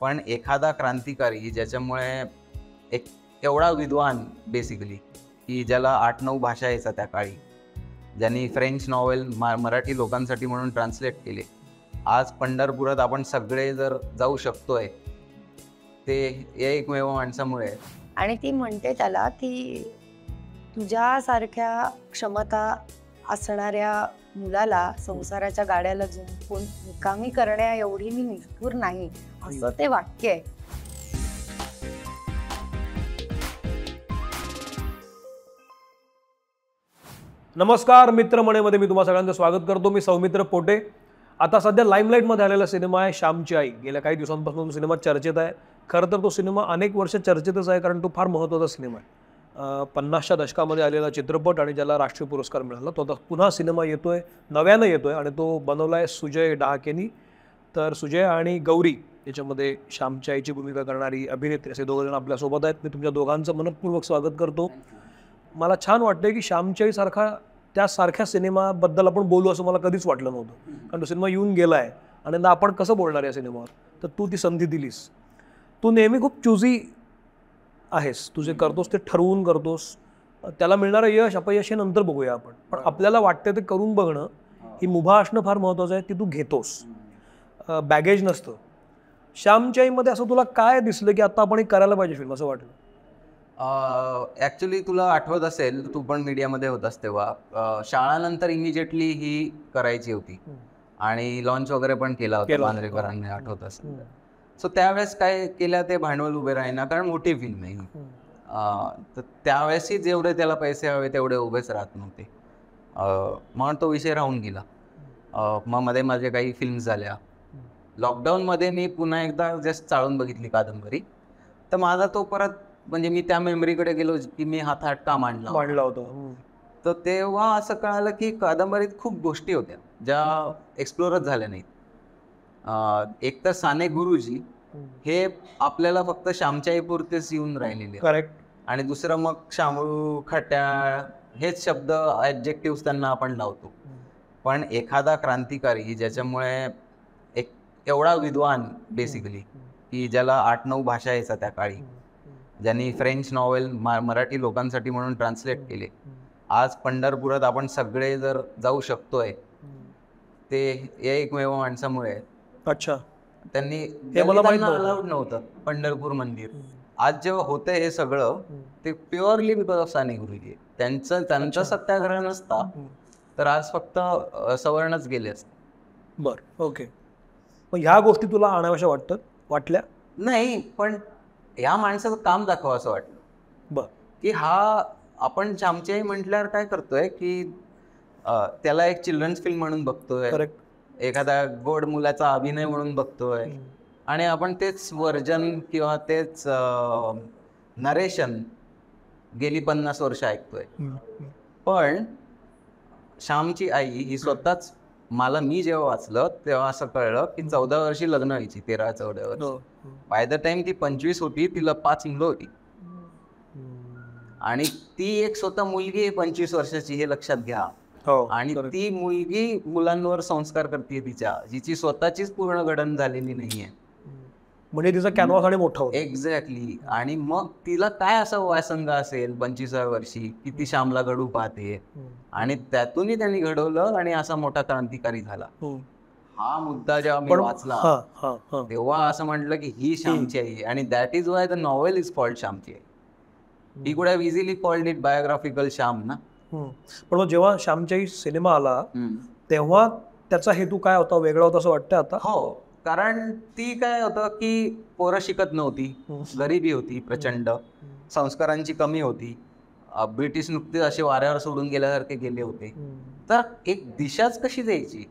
पण एखादा क्रांतिकारी ज्याच्यामुळे एक एवढा विद्वान बेसिकली की ज्याला आठ नऊ भाषा यायचा त्या काळी ज्यांनी फ्रेंच नॉवेल मराठी लोकांसाठी म्हणून ट्रान्सलेट केले आज पंढरपुरात आपण सगळे जर जाऊ शकतोय ते या एकमेव माणसामुळे आणि ती म्हणते त्याला की तुझ्यासारख्या क्षमता असणाऱ्या मुलाला संसाराच्या गाड्याला कोण निकामी करण्या एवढी मी निष्ठूर नाही असं ते वाक्य आहे नमस्कार मित्र मध्ये मी तुम्हाला सगळ्यांचं स्वागत करतो मी सौमित्र पोटे आता सध्या लाईमलाईटमध्ये आलेला सिनेमा आहे श्यामची आई गेल्या काही दिवसांपासून तो सिनेमा चर्चेत आहे खरं तर तो सिनेमा अनेक वर्ष चर्चेतच आहे कारण तो फार महत्त्वाचा सिनेमा आहे पन्नासच्या दशकामध्ये आलेला चित्रपट आणि ज्याला राष्ट्रीय पुरस्कार मिळाला तो आता पुन्हा सिनेमा येतो आहे नव्यानं येतो आहे आणि तो बनवला आहे सुजय डहाकेनी तर सुजय आणि गौरी त्याच्यामध्ये श्यामच्या आईची भूमिका करणारी अभिनेत्री असे दोघं जण आपल्यासोबत आहेत मी तुमच्या दोघांचं मनपूर्वक स्वागत करतो मला छान वाटतंय की श्यामच्या आईसारखा त्यासारख्या सिनेमाबद्दल आपण बोलू असं मला कधीच वाटलं नव्हतं कारण तो सिनेमा येऊन गेला आहे आणि ना आपण कसं बोलणार या सिनेमावर तर तू ती संधी दिलीस तू नेहमी खूप चुजी आहेस तू जे करतोस ते ठरवून करतोस त्याला मिळणारं यश अपयश हे नंतर बघूया आपण पण आपल्याला वाटतं ते करून बघणं ही मुभा असणं फार महत्त्वाचं आहे ती तू घेतोस बॅगेज नसतं श्यामच्याईमध्ये असं तुला काय दिसलं की आता आपण करायला पाहिजे फिल्म असं वाटलं ॲक्च्युली तुला आठवत असेल तू पण मीडियामध्ये होतास तेव्हा शाळानंतर इमिजिएटली ही करायची होती आणि लॉन्च वगैरे पण केला होता मांजरेकरांनी आठवत असेल सो त्यावेळेस काय केलं ते भांडवल उभे राहीना कारण मोठी फिल्म आहे तर त्यावेळेसही जेवढे त्याला पैसे हवे तेवढे उभेच राहत नव्हते मग तो विषय राहून गेला मग मध्ये माझ्या काही फिल्म झाल्या लॉकडाऊनमध्ये मी पुन्हा एकदा जस्ट चाळून बघितली कादंबरी तर माझा तो परत म्हणजे मी त्या मेमरीकडे गेलो की मी हात का मांडला मांडला होतो तर तेव्हा असं कळालं की कादंबरीत खूप गोष्टी होत्या ज्या एक्सप्लोरच झाल्या नाहीत एक तर साने गुरुजी हे आपल्याला फक्त श्यामच्याईपुरतेच पुरतेच येऊन राहिलेले करेक्ट आणि दुसरं मग शामळू खट्याळ हेच शब्द ऍब्जेक्टिव्ह त्यांना आपण लावतो पण एखादा क्रांतिकारी ज्याच्यामुळे एवढा विद्वान बेसिकली की ज्याला आठ नऊ भाषा यायचा त्या काळी ज्यांनी फ्रेंच नॉवेल मराठी लोकांसाठी म्हणून ट्रान्सलेट केले आज पंढरपुरात आपण सगळे जर जाऊ शकतोय ते या एकमेव माणसामुळे अच्छा त्यांनी अलाउड नव्हतं पंढरपूर मंदिर आज जेव्हा होतं हे सगळं ते प्युअरली बिकॉज ऑफ साने गुरुजी त्यांचं त्यांचा सत्याग्रह नसता तर आज फक्त सवर्णच गेले असते बर ओके मग ह्या गोष्टी तुला आणाव्याशा वाटतात वाटल्या नाही पण ह्या माणसाचं काम दाखवा असं वाटलं ब की हा आपण आई म्हटल्यावर काय करतोय की त्याला एक चिल्ड्रन्स फिल्म म्हणून बघतोय एखादा गोड मुलाचा अभिनय म्हणून बघतोय आणि आपण तेच वर्जन किंवा तेच नरेशन गेली पन्नास वर्ष ऐकतोय पण श्यामची आई ही स्वतःच मला मी जेव्हा वाचलं तेव्हा असं कळलं की चौदा वर्षी लग्न व्हायची तेरा चौदा वर्ष बाय द टाइम ती पंचवीस होती तिला पाच मुलं होती आणि ती एक स्वतः मुलगी आहे पंचवीस वर्षाची हे लक्षात घ्या हो, आणि ती मुलगी मुलांवर संस्कार करते तिच्या जिची स्वतःचीच पूर्ण घडण झालेली नाहीये म्हणजे तिचा कॅनव्हास आणि मोठं एक्झॅक्टली आणि मग तिला काय असा वयसंग असेल पंचवीसाव्या वर्षी किती ती श्यामला घडू पाहते आणि त्यातूनही त्यांनी घडवलं आणि असा मोठा क्रांतिकारी झाला हा मुद्दा जेव्हा मी वाचला तेव्हा असं म्हटलं की ही श्यामची आई आणि that is why the novel is called श्यामची आहे he could have easily called it biographical Shyam ना पण जेव्हा जेव्हा आई सिनेमा आला तेव्हा त्याचा हेतू काय होता वेगळा होता असं वाटतं आता हो कारण ती काय होतं की पोरं शिकत नव्हती गरिबी होती प्रचंड संस्कारांची कमी होती ब्रिटिश नुकतेच असे वाऱ्यावर सोडून गेल्यासारखे गेले होते तर एक दिशाच कशी द्यायची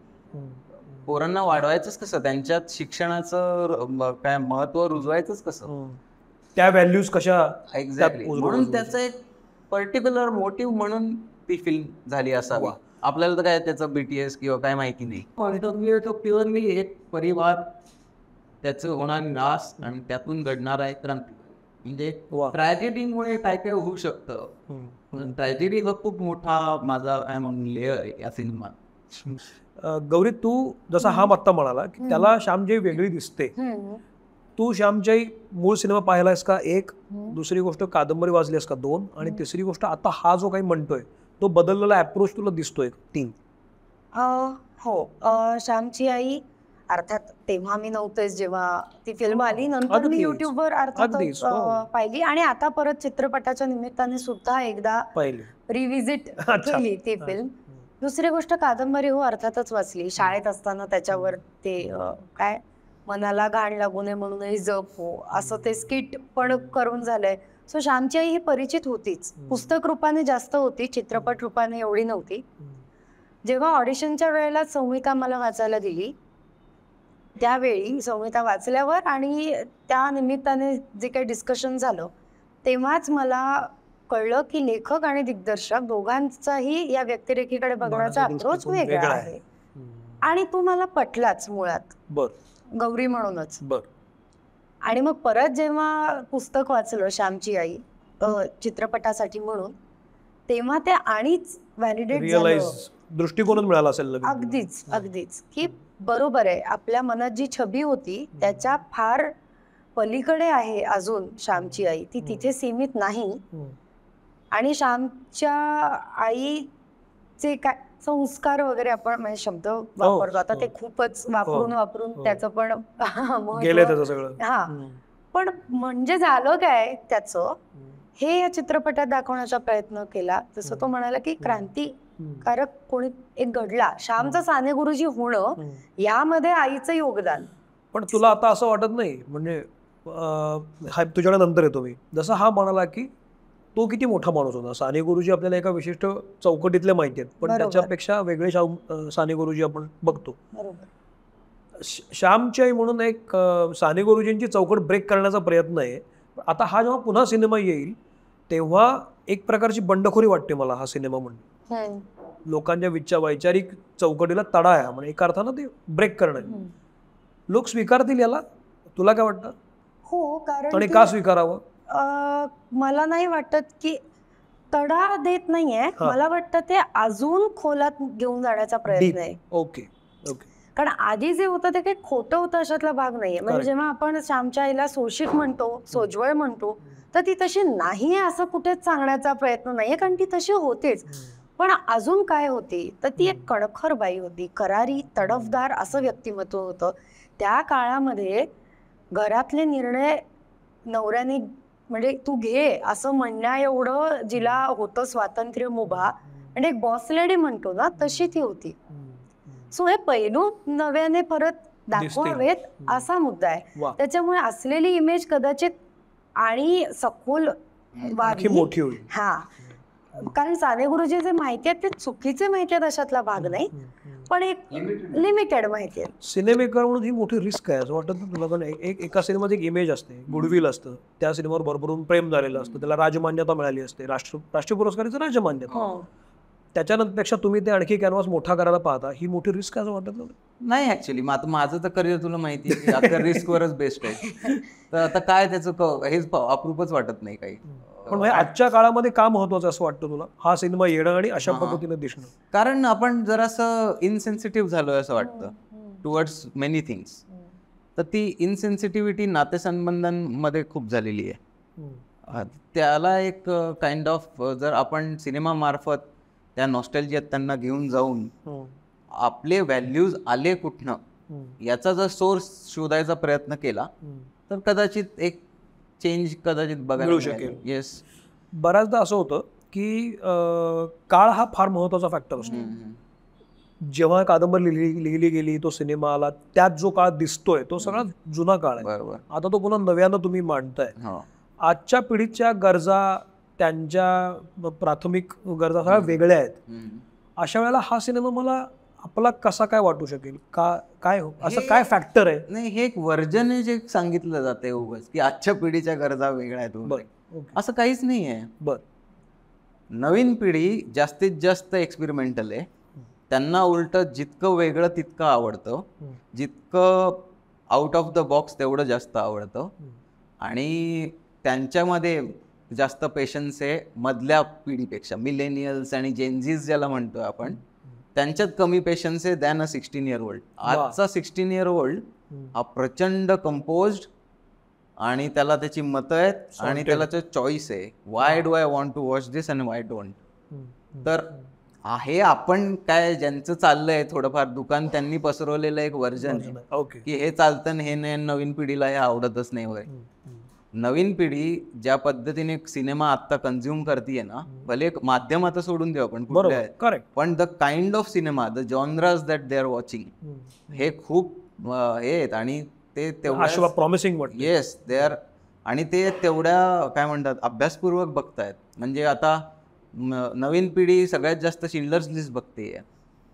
पोरांना वाढवायच कसं त्यांच्यात शिक्षणाचं काय महत्व रुजवायचंच कसं त्या व्हॅल्यूज कशा एक्झॅक्टली म्हणून त्याच एक पर्टिक्युलर मोटिव्ह म्हणून ती फिल्म झाली असावी आपल्याला तर काय त्याचं बीटीएस किंवा काय माहिती नाही प्युअरली एक परिवार त्याचं होणार नास आणि त्यातून घडणार आहे क्रांती म्हणजे ट्रॅजेडीमुळे काय काय होऊ शकतं ट्रॅजेडी हा खूप मोठा माझा काय म्हणून लेअर आहे या सिनेमात गौरी तू जसा हा मत्ता म्हणाला की त्याला श्यामजाई वेगळी दिसते तू श्यामजाई मूळ सिनेमा पाहिलायस का एक दुसरी गोष्ट कादंबरी वाजली आहेस का दोन आणि तिसरी गोष्ट आता हा जो काही म्हणतोय तो बदललेला अप्रोच तुला दिसतोय टीम हो श्यामची आई अर्थात तेव्हा मी नव्हतेच जेव्हा ती फिल्म आली नंतर मी युट्यूबवर अर्थात हो. पाहिली आणि आता परत चित्रपटाच्या निमित्ताने सुद्धा एकदा रिव्हिजिट केली ती फिल्म दुसरी गोष्ट कादंबरी हो अर्थातच वाचली शाळेत असताना त्याच्यावर ते काय मनाला घाण लागू नये म्हणूनही जप हो असं ते स्किट पण करून झालंय सो श्यामची आई ही परिचित होतीच पुस्तक रूपाने जास्त होती चित्रपट रूपाने एवढी नव्हती जेव्हा ऑडिशनच्या वेळेला संहिता मला वाचायला दिली त्यावेळी संहिता वाचल्यावर आणि त्या निमित्ताने जे काही डिस्कशन झालं तेव्हाच मला कळलं की लेखक आणि दिग्दर्शक दोघांचाही या व्यक्तिरेखेकडे बघण्याचा अप्रोच वेगळा आहे आणि तू मला पटलाच मुळात बर गौरी म्हणूनच बर आणि मग परत जेव्हा पुस्तक वाचलं श्यामची आई चित्रपटासाठी म्हणून तेव्हा ते आणिच व्हॅलिडेट दृष्टिकोन मिळाला असेल अगदीच अगदीच की बरोबर आहे आपल्या मनात जी छबी होती त्याच्या फार पलीकडे आहे अजून श्यामची आई ती तिथे सीमित नाही आणि श्यामच्या आईचे काय संस्कार वगैरे आपण म्हणजे शब्द हो, वापरतो आता हो. ते खूपच हो, वापरून वापरून त्याचं पण हा पण म्हणजे झालं काय त्याचं हे या चित्रपटात दाखवण्याचा प्रयत्न केला जसं तो म्हणाला की क्रांती कारक कोणी एक घडला श्यामचा साने गुरुजी होणं यामध्ये आईचं योगदान पण तुला आता असं वाटत नाही म्हणजे तुझ्याकडे नंतर येतो मी जसं हा म्हणाला की तो किती मोठा माणूस होता साने गुरुजी आपल्याला एका विशिष्ट चौकटीतले माहिती आहेत पण त्याच्यापेक्षा वेगळे शाहू साने गुरुजी आपण बघतो आई म्हणून एक साने गुरुजींची चौकट ब्रेक करण्याचा प्रयत्न आहे आता हा जेव्हा पुन्हा सिनेमा येईल तेव्हा एक प्रकारची बंडखोरी वाटते मला हा सिनेमा म्हणून लोकांच्या विचार वैचारिक चौकटीला तडा आहे म्हणजे एका अर्थानं ते ब्रेक करणं लोक स्वीकारतील याला तुला काय वाटतं हो कारण आणि का स्वीकारावं मला नाही वाटत की तडा देत नाहीये मला वाटतं ते अजून खोलात घेऊन जाण्याचा प्रयत्न आहे ओके ओके कारण आधी जे होतं ते काही खोटं होतं अशातला भाग नाहीये म्हणजे जेव्हा आपण श्यामच्या आईला सोशिक म्हणतो सोजवळ म्हणतो तर ती तशी नाही असं कुठेच सांगण्याचा प्रयत्न नाहीये कारण ती तशी होतेच पण अजून काय होती तर ती एक कणखर बाई होती करारी तडफदार असं व्यक्तिमत्व होतं त्या काळामध्ये घरातले निर्णय नवऱ्याने म्हणजे तू घे असं म्हणण्या एवढं जिला होतं स्वातंत्र्य मुभा म्हणजे एक बॉस लेडी म्हणतो ना तशी ती होती सो हे पैलू नव्याने परत दाखवावेत असा मुद्दा आहे त्याच्यामुळे असलेली इमेज कदाचित आणि सखोल मोठी हा कारण साने गुरुजी जे माहिती आहेत ते चुकीचे माहिती आहेत अशातला भाग नाही पण एक लिमिटेड माहिती आहे सिनेमेकर म्हणून ही मोठी रिस्क आहे असं वाटत तुला एक एका सिनेमात एक इमेज असते गुडविल असतं त्या सिनेमावर भरभरून प्रेम झालेलं असतं त्याला राजमान्यता मिळाली असते राष्ट्र राष्ट्रीय पुरस्काराचं राजमान्यता हो. त्याच्यानंतरपेक्षा तुम्ही ते आणखी कॅनव्हास मोठा करायला पाहता ही मोठी रिस्क असं वाटत नाही ऍक्च्युली मग आता माझं तर करिअर तुला माहिती आहे रिस्कवरच बेस्ट आहे तर आता काय त्याचं हेच अप्रूपच वाटत नाही काही पण म्हणजे आजच्या काळामध्ये का महत्वाचं असं वाटतं तुला हा सिनेमा येणं आणि अशा पद्धतीने दिसणं कारण आपण असं इनसेन्सिटिव्ह झालोय असं वाटतं टुवर्ड्स मेनी थिंग्स तर ती इनसेन्सिटिव्हिटी नातेसंबंधांमध्ये खूप झालेली आहे हो. त्याला एक काइंड ऑफ जर आपण सिनेमा मार्फत त्या नॉस्टेलजीत त्यांना घेऊन जाऊन हो. आपले व्हॅल्यूज आले कुठनं हो. याचा जर सोर्स शोधायचा प्रयत्न केला तर कदाचित एक चेंज कदाचित बघायला मिळू शकेल येस बऱ्याचदा असं होतं की काळ हा फार महत्वाचा फॅक्टर असतो जेव्हा कादंबरी लिहिली लिहिली गेली तो सिनेमा आला त्यात जो काळ दिसतोय तो सगळा जुना काळ आहे आता तो पुन्हा नव्यानं तुम्ही मांडताय हो. आजच्या पिढीच्या गरजा त्यांच्या प्राथमिक गरजा सगळ्या वेगळ्या आहेत अशा वेळेला हा सिनेमा मला आपला कसा काय वाटू शकेल का काय हो असं काय फॅक्टर आहे नाही हे एक वर्जन जे सांगितलं जाते उगच की आजच्या पिढीच्या गरजा वेगळ्या आहेत बरं असं काहीच नाही आहे बर नवीन पिढी जास्तीत जास्त एक्सपिरिमेंटल आहे त्यांना उलट जितकं वेगळं तितकं आवडतं जितकं आउट ऑफ द बॉक्स तेवढं जास्त आवडतं आणि त्यांच्यामध्ये जास्त पेशन्स आहे मधल्या पिढीपेक्षा मिलेनियल्स आणि जेन्झीज ज्याला म्हणतोय आपण त्यांच्यात कमी पेशन्स आहे than a sixteen year old आजचा सिक्स्टीन इयर ओल्ड हा प्रचंड कंपोज आणि त्याला त्याची मतं आहेत आणि त्याला चॉईस आहे why do I want to watch this and why don't तर आहे आपण काय ज्यांचं चाललंय थोडंफार दुकान त्यांनी पसरवलेलं एक वर्जन की हे चालतं हे नाही नवीन पिढीला हे आवडतच नाही वगैरे नवीन पिढी ज्या पद्धतीने सिनेमा आता कन्झ्युम करते ना भले माध्यम आता सोडून देऊ आपण करेक्ट पण the kind of cinema the genre that they are watching हे खूप हे आहेत आणि ते तेवढ्या प्रॉमिसिंग येस दे आर आणि ते तेवढ्या काय म्हणतात अभ्यासपूर्वक बघतायत म्हणजे आता नवीन पिढी सगळ्यात जास्त शिल्डर्स लिस्ट बघते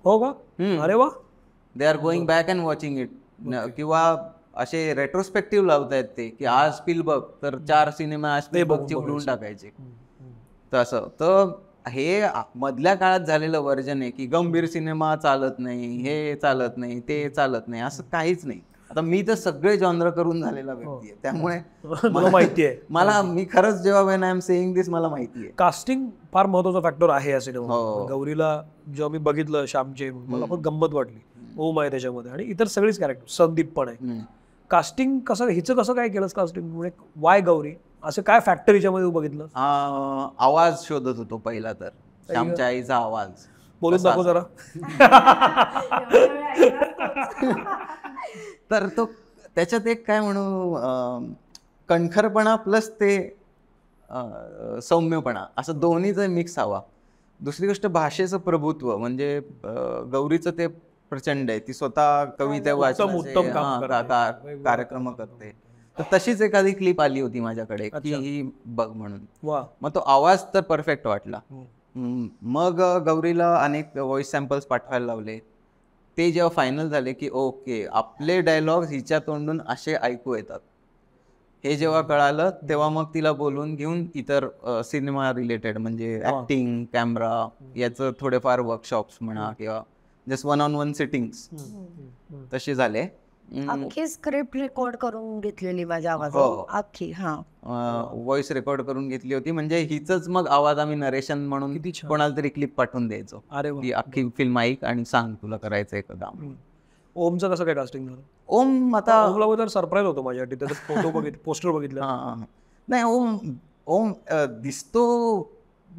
हो का अरे वा they are going back and watching it किंवा असे रेट्रोस्पेक्टिव्ह लावतायत ते की आज पिल बघ तर चार सिनेमा आज बघचे टाकायचे तसं तर हे मधल्या काळात झालेलं वर्जन आहे की गंभीर सिनेमा चालत नाही हे चालत नाही ते चालत नाही असं काहीच नाही आता मी तर सगळे जॉनर करून झालेला हो. व्यक्ती आहे त्यामुळे मला माहिती आहे मला हो. मी खरंच जेव्हा when I am saying this मला माहिती आहे कास्टिंग फार महत्वाचा फॅक्टर आहे या सिनेमा हो. गौरीला जेव्हा मी बघितलं श्यामचे मला पण गंमत वाटली ओम आहे oh त्याच्यामध्ये आणि इतर सगळीच कॅरेक्टर संदीप पण आहे कास्टिंग कसं हिचं कसं काय केलंस कास्टिंग म्हणजे वाय गौरी असं काय फॅक्टरीच्यामध्ये बघितलं आवाज शोधत होतो पहिला तर आमच्या आईचा आवाज बोलून दाखव जरा तर तो त्याच्यात एक काय म्हणू कणखरपणा प्लस ते सौम्यपणा असं दोन्हीचा मिक्स हवा दुसरी गोष्ट भाषेचं प्रभुत्व म्हणजे गौरीचं ते प्रचंड आहे ती स्वतः कविता वाचन कार्यक्रम करते तर तशीच एखादी क्लिप आली होती माझ्याकडे की ही बघ म्हणून मग तो आवाज तर परफेक्ट वाटला हो. मग गौरीला अनेक व्हॉइस सॅम्पल्स पाठवायला लावले ते जेव्हा फायनल झाले की ओके आपले डायलॉग्स हिच्या तोंडून असे ऐकू येतात हे जेव्हा कळालं तेव्हा मग तिला बोलून घेऊन इतर सिनेमा रिलेटेड म्हणजे ऍक्टिंग कॅमेरा याचं थोडेफार वर्कशॉप्स म्हणा किंवा just one on one sittings तसे झाले अख्खी स्क्रिप्ट रेकॉर्ड करून घेतलेली माझ्या हो. आवाज अख्खी हा व्हॉइस रेकॉर्ड करून घेतली होती म्हणजे हिचच मग आवाज आम्ही नरेशन म्हणून कोणाला तरी क्लिप पाठवून द्यायचो अरे अख्खी फिल्म ऐक आणि सांग तुला करायचं एक काम ओमचं कसं काय कास्टिंग झालं ओम आता ओमला सरप्राईज होतो माझ्यासाठी फोटो बघितले पोस्टर बघितलं नाही ओम ओम दिसतो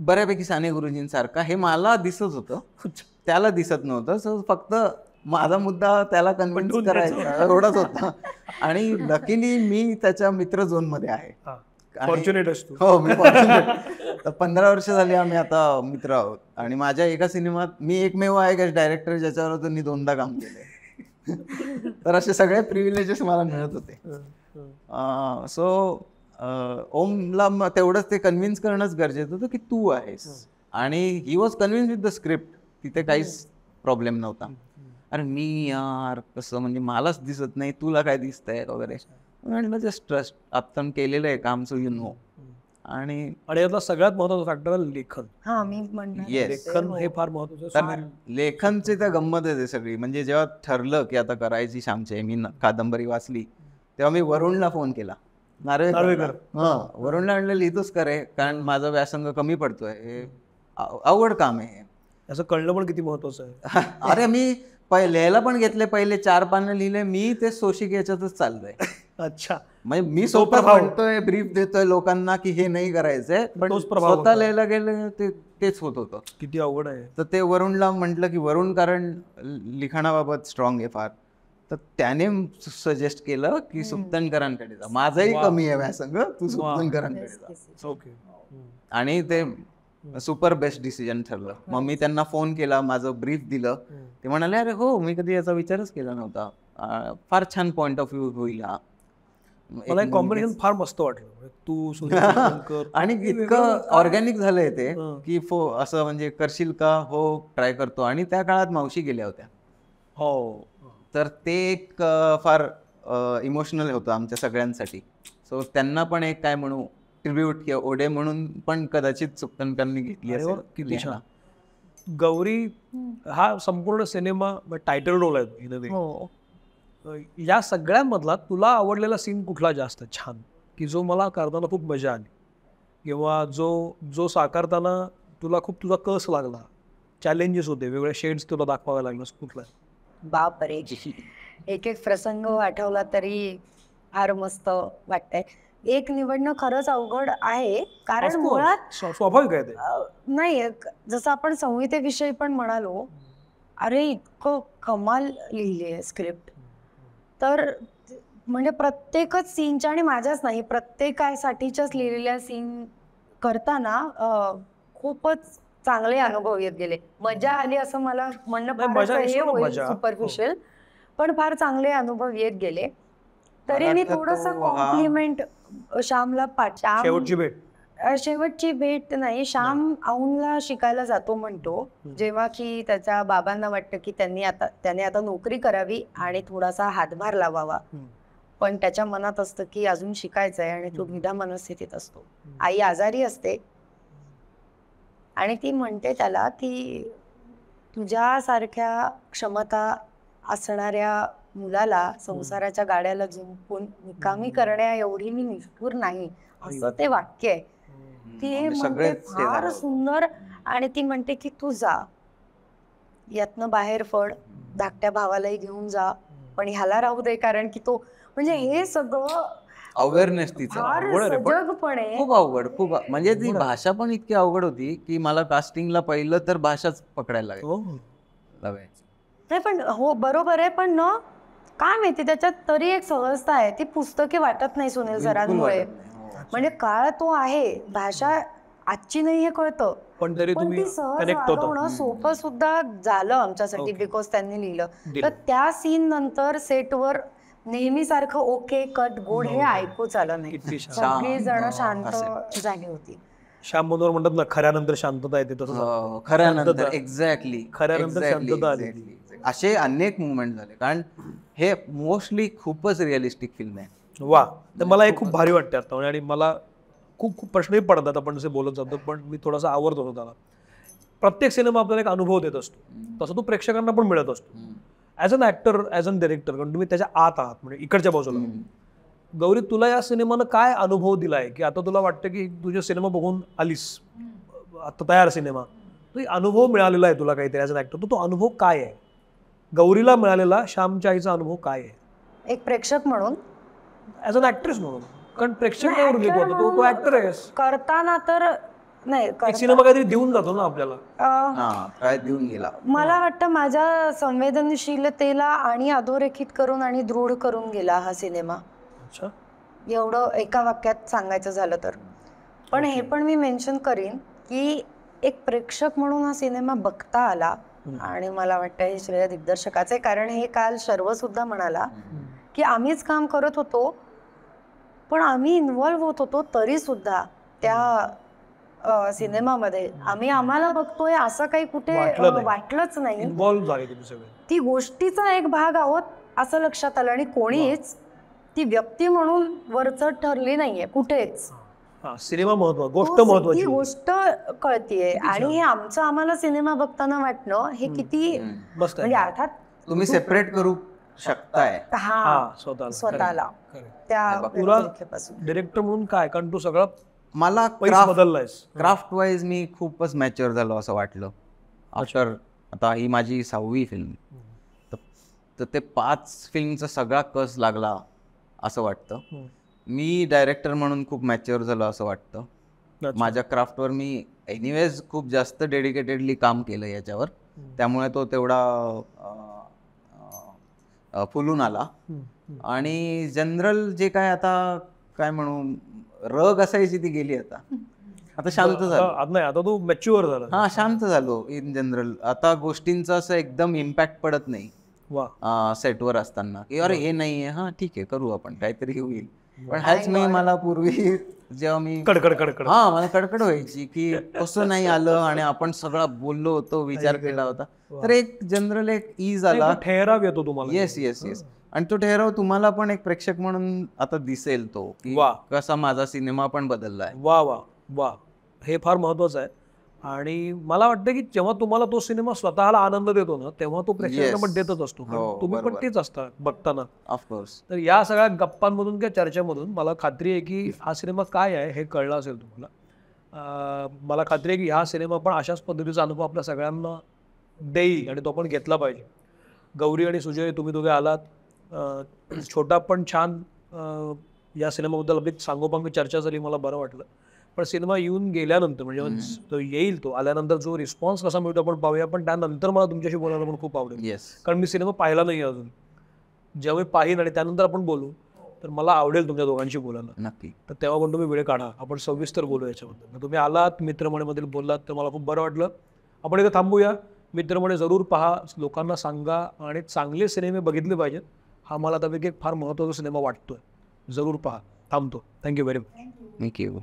बऱ्यापैकी साने गुरुजींसारखा हे मला दिसत होतं त्याला दिसत नव्हतं सो फक्त माझा मुद्दा त्याला कन्व्हिन्स करायचा एवढाच होता आणि लकीली मी त्याच्या मित्र झोन मध्ये आहे हो मी पंधरा वर्ष झाली आम्ही आता मित्र आहोत आणि माझ्या एका सिनेमात मी एकमेव आहे का डायरेक्टर ज्याच्यावर मी दोनदा काम केले तर असे सगळे प्रिव्हिलेजेस मला मिळत होते सो ओमला तेवढंच ते कन्व्हिन्स करणंच गरजेचं होतं की तू आहेस आणि he was convince with the script तिथे काहीच प्रॉब्लेम नव्हता अरे मी यार कसं म्हणजे मलाच दिसत नाही तुला काय दिसतंय वगैरे म्हणलं जस्ट ट्रस्ट आपण केलेलं आहे काम सो यू नो आणि आणि सगळ्यात महत्वाचा फॅक्टर लेखन हा मी लेखन हे हो. फार महत्वाचं लेखनचे तर गंमत आहे सगळी म्हणजे जेव्हा ठरलं की आता करायची श्यामची मी कादंबरी वाचली तेव्हा मी वरुणला फोन केला नार्वेकर हा वरुणला म्हणलं लिहितोच करे कारण माझा व्यासंग कमी पडतोय हे अवघड काम आहे असं कळलं पण किती महत्वाचं आहे अरे मी लिहायला पण घेतले पहिले चार पानं लिहिले मी ते सोशिक याच्यातच चाललोय अच्छा म्हणजे मी सोपं म्हणतोय ब्रीफ देतोय लोकांना की हे नाही करायचंय पण स्वतः लिहायला गेलं ते तेच होत होतं किती अवघड आहे तर ते वरुणला म्हटलं की वरुण कारण लिखाणाबाबत स्ट्रॉंग आहे फार तर त्याने सजेस्ट केलं की सुप्तनकरांकडे जा माझाही कमी आहे व्यासंग तू सुप्तनकरांकडे जा ओके हो. आणि ते सुपर बेस्ट डिसिजन ठरलं मग मी त्यांना फोन केला माझं ब्रीफ दिलं ते म्हणाले अरे हो मी कधी याचा विचारच केला नव्हता फार छान पॉइंट ऑफ व्ह्यू होईल हा मला कॉम्बिनेशन फार मस्त वाटलं म्हणजे तू आणि इतकं ऑर्गॅनिक झालंय ते की फो असं म्हणजे करशील का हो ट्राय करतो आणि त्या काळात मावशी गेल्या होत्या हो तर ते एक फार इमोशनल होतं आमच्या सगळ्यांसाठी सो त्यांना पण एक काय म्हणू ट्रिब्यूट किंवा ओढे म्हणून पण कदाचित चुकतनकरांनी घेतली किती गौरी हा संपूर्ण सिनेमा टायटल रोल आहे या सगळ्यांमधला तुला आवडलेला सीन कुठला जास्त छान की जो मला करताना खूप मजा आली किंवा जो जो साकारताना तुला खूप तुझा कस लागला चॅलेंजेस होते वेगळे शेड्स तुला दाखवावे लागले कुठला बाप रे एक एक प्रसंग आठवला तरी फार मस्त वाटतंय एक निवडणं खरंच अवघड आहे कारण मुळात स्वाभाविक आहे नाही जसं आपण संहितेविषयी पण म्हणालो अरे इतकं कमाल लिहिली आहे स्क्रिप्ट तर म्हणजे प्रत्येकच सीनच्या आणि माझ्याच नाही प्रत्येकासाठीच्याच लिहिलेल्या सीन करताना खूपच चांगले अनुभव येत गेले मजा आली असं मला म्हणणं सुपरफिशियल हो. पण फार चांगले अनुभव येत गेले तरी मी थोडस कॉम्प्लिमेंट श्यामला पाच शेवटची भेट शेवटची भेट नाही श्याम औनला शिकायला जातो म्हणतो जेव्हा की त्याच्या बाबांना वाटतं की त्यांनी आता त्याने आता नोकरी करावी आणि थोडासा हातभार लावावा पण त्याच्या मनात असतं की अजून शिकायचं आहे आणि तो विधा मनस्थितीत असतो आई आजारी असते आणि ती म्हणते त्याला की तुझ्यासारख्या क्षमता असणाऱ्या मुलाला संसाराच्या गाड्याला झोपून निकामी करण्या एवढी मी निष्ठूर नाही असं ते वाक्य आहे ती म्हणजे, म्हणजे फार सुंदर आणि ती म्हणते की तू जा यातन बाहेर फड धाकट्या भावालाही घेऊन जा पण ह्याला राहू दे कारण की तो म्हणजे हे सगळं अवेअरनेस तिचं खूप अवघड खूप म्हणजे ती भाषा पण इतकी अवघड होती की मला कास्टिंगला पहिलं तर भाषाच पकडायला हो. लागेल नाही पण हो बरोबर आहे पण ना काय माहिती त्याच्यात तरी एक सहजता आहे ती पुस्तके वाटत नाही सुनील सरांमुळे हो, म्हणजे काळ तो आहे भाषा आजची नाही हे कळतं पण तरी तुम्ही सोपं सुद्धा झालं आमच्यासाठी बिकॉज त्यांनी लिहिलं तर त्या सीन नंतर सेटवर नेहमी सारखं ओके कट गोड हे ऐकूच आलं नाही सगळी जण शांत झाली होती श्याम मनोहर म्हणतात ना खऱ्यानंतर शांतता येते तसं खऱ्यानंतर हो, एक्झॅक्टली खऱ्यानंतर शांतता आली असे अनेक मुवमेंट झाले कारण हे मोस्टली खूपच रिअलिस्टिक फिल्म आहे वा तर म्हणजे मला हे खूप भारी वाटते आता आणि मला खूप खूप प्रश्नही पडतात आपण जसे बोलत जातो पण मी थोडासा आवडत होतो त्याला प्रत्येक सिनेमा आपल्याला एक अनुभव देत असतो तसं तो प्रेक्षकांना पण मिळत असतो as an actor as an director कारण तुम्ही त्याच्या आत आहात म्हणजे इकडच्या बाजूला गौरी तुला या सिनेमानं काय अनुभव दिलाय आहे की आता तुला वाटतं की तुझे सिनेमा बघून आलीस आता तयार सिनेमा तो अनुभव मिळालेला आहे तुला काहीतरी ॲज अन ॲक्टर तो तो अनुभव काय आहे गौरीला मिळालेला श्यामच्या आईचा अनुभव काय आहे एक प्रेक्षक म्हणून ॲज अन ॲक्ट्रेस म्हणून कारण प्रेक्षक नाही तो तो आहेस करताना तर नाही सिनेमा काहीतरी देऊन जातो ना आपल्याला काय देऊन गेला मला वाटतं माझ्या संवेदनशीलतेला आणि अधोरेखित करून आणि दृढ करून गेला हा सिनेमा अच्छा एवढं एका वाक्यात सांगायचं झालं तर पण हे पण मी मेन्शन करीन की एक प्रेक्षक म्हणून हा सिनेमा बघता आला आणि मला वाटतं हे श्रेय दिग्दर्शकाचे कारण हे काल शर्व सुद्धा म्हणाला की आम्हीच काम करत होतो पण आम्ही इन्व्हॉल्व्ह होत होतो तरी सुद्धा त्या सिनेमामध्ये आम्ही आम्हाला बघतोय असं काही कुठे वाटलंच नाही ती गोष्टीचा एक भाग आहोत असं लक्षात आलं आणि कोणीच ती व्यक्ती म्हणून वरच ठरली नाहीये कुठेच सिनेमा महत्व गोष्ट हो, महत्वाची गोष्ट कळतीये आणि हे आमचं आम्हाला सिनेमा बघताना वाटणं हे किती म्हणजे अर्थात तुम्ही सेपरेट करू शकताय स्वतःला त्या डिरेक्टर म्हणून काय कारण तू सगळं मला बदललायस क्राफ्ट वाईज मी खूपच मॅच्युअर झालो असं वाटलं अक्षर आता ही माझी सहावी फिल्म तर ते पाच फिल्मचा सगळा कस लागला असं वाटतं मी डायरेक्टर म्हणून खूप मॅच्युअर झालो असं वाटतं माझ्या क्राफ्टवर मी एनिवेज खूप जास्त डेडिकेटेडली काम केलं याच्यावर त्यामुळे तो तेवढा फुलून आला आणि जनरल जे काय आता काय म्हणू रग असायची ती गेली आता आता शांत झालं नाही आता तू मॅच्युअर झाला हा शांत झालो इन जनरल आता गोष्टींचा असं एकदम इम्पॅक्ट पडत नाही सेटवर असताना की अरे हे नाही आहे हा ठीक आहे करू आपण काहीतरी होईल पण हाच मी मला पूर्वी जेव्हा मी कडकड कडकड हा मला कडकड व्हायची की कसं नाही आलं आणि आपण सगळा बोललो होतो विचार केला होता तर एक जनरल एक ईज आला ठेहराव येतो तुम्हाला येस येस येस आणि तो ठेहराव तुम्हाला पण एक प्रेक्षक म्हणून आता दिसेल तो वा कसा माझा सिनेमा पण आहे वा वा वा हे फार महत्वाचं आहे आणि मला वाटतं की जेव्हा तुम्हाला तो सिनेमा स्वतःला आनंद देतो ना तेव्हा तो प्रेक्षकांना पण देतच असतो हो, तुम्ही पण तेच असता बघताना ऑफकोर्स तर या सगळ्या गप्पांमधून किंवा चर्चेमधून मला खात्री आहे की हा सिनेमा काय आहे हे कळलं असेल तुम्हाला मला खात्री आहे की हा सिनेमा पण अशाच पद्धतीचा अनुभव आपल्या सगळ्यांना देई आणि तो पण घेतला पाहिजे गौरी आणि सुजय तुम्ही दोघे आलात छोटा पण छान या सिनेमाबद्दल अगदी सांगोपांग चर्चा झाली मला बरं वाटलं पण सिनेमा येऊन गेल्यानंतर म्हणजे तो येईल तो आल्यानंतर जो रिस्पॉन्स कसा मिळतो आपण पाहूया पण त्यानंतर मला तुमच्याशी बोलायला पण खूप आवडेल कारण मी सिनेमा पाहिला नाही अजून ज्यावेळी पाहिन आणि त्यानंतर आपण बोलू तर मला आवडेल तुमच्या दोघांशी बोलायला नक्की तर तेव्हा पण तुम्ही वेळ काढा आपण सविस्तर बोलू याच्याबद्दल तुम्ही आलात मित्रमणीमधील बोललात तर मला खूप बरं वाटलं आपण इथं थांबूया मित्रमणे जरूर पहा लोकांना सांगा आणि चांगले सिनेमे बघितले पाहिजेत हा मला त्यापैकी एक फार महत्त्वाचा सिनेमा वाटतोय जरूर पहा थांबतो थँक्यू व्हेरी मच थँक्यू